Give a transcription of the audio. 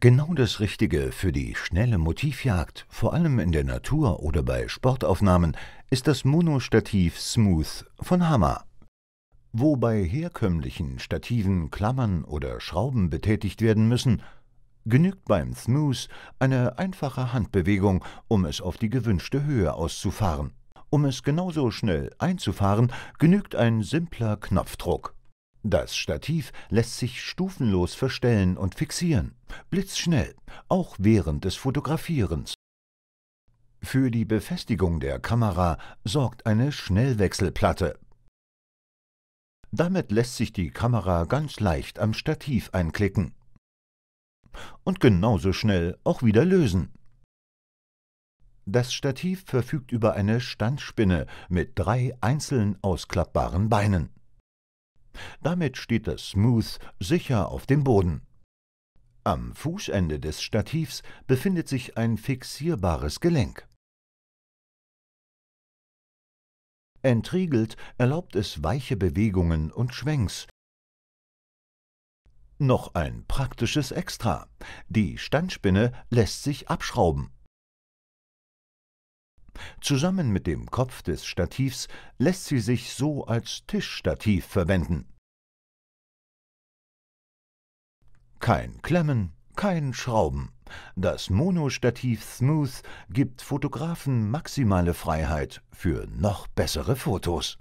Genau das Richtige für die schnelle Motivjagd, vor allem in der Natur oder bei Sportaufnahmen, ist das Monostativ Smooth von Hammer. Wo bei herkömmlichen Stativen Klammern oder Schrauben betätigt werden müssen, genügt beim Smooth eine einfache Handbewegung, um es auf die gewünschte Höhe auszufahren. Um es genauso schnell einzufahren, genügt ein simpler Knopfdruck. Das Stativ lässt sich stufenlos verstellen und fixieren, blitzschnell, auch während des Fotografierens. Für die Befestigung der Kamera sorgt eine Schnellwechselplatte. Damit lässt sich die Kamera ganz leicht am Stativ einklicken und genauso schnell auch wieder lösen. Das Stativ verfügt über eine Standspinne mit drei einzeln ausklappbaren Beinen. Damit steht das Smooth sicher auf dem Boden. Am Fußende des Stativs befindet sich ein fixierbares Gelenk. Entriegelt erlaubt es weiche Bewegungen und Schwenks. Noch ein praktisches Extra. Die Standspinne lässt sich abschrauben. Zusammen mit dem Kopf des Stativs lässt sie sich so als Tischstativ verwenden. Kein Klemmen, kein Schrauben. Das Monostativ Smooth gibt Fotografen maximale Freiheit für noch bessere Fotos.